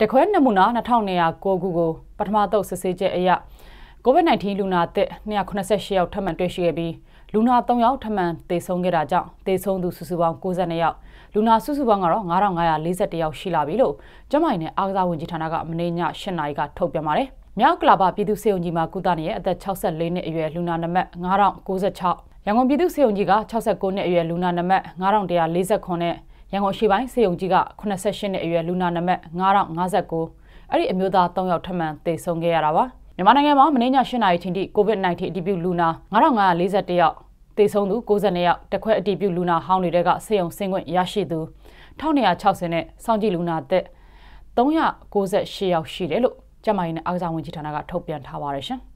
တခွဲနမူနာ2909ခုကိုပထမတုပ်စစ်ဆေးချက်အရ COVID-19 လူနာသစ်288ယောက်ထပ်မံတွေ့ရှိခဲ့ပြီးလူနာ3ယောက်ထပ်မံသေဆုံးခဲ့တာကြောင့်သေဆုံးသူစုစုပေါင်း92ယောက်လူနာစုစုပေါင်းကတော့9541ယောက်ရှိလာပြီလို့ကျန်းမာရေးနဲ့အားကစားဝန်ကြီးဌာနကမနေ့ည7နာရီကထုတ်ပြန်ပါတယ်။မြောက်ကလာပါပြည်သူ့စေုံကြီးမှာကုသနေတဲ့အသက်64နှစ်အရွယ်လူနာနံပါတ်9096ရန်ကုန်ပြည်သူ့စေုံကြီးက69နှစ်အရွယ်လူနာနံပါတ်9148နဲ့ရန်ကုန်ရှိပိုင်းစေယုံကြီးက88နှစ်အရွယ်လူနာနံပါတ်9059အဲ့ဒီအမျိုးသား3ယောက်ထပ်မံသေဆုံးခဲ့ရတာပါမြန်မာနိုင်ငံမှာမနေ့ည8နာရီချိန်ထိ COVID-19 အတည်ပြုလူနာ9541ယောက်သေဆုံးသူ62ယောက်တခွဲအတည်ပြုလူနာဟောင်းတွေတဲကစေယုံဆင်းခွင့်ရရှိသူ1260နဲ့စောင့်ကြည့်လူနာသက်398ယောက်ရှိတယ်လို့ကျန်းမာရေးနဲ့အားကစားဝန်ကြီးဌာနကထုတ်ပြန်ထားပါတယ်ရှင်။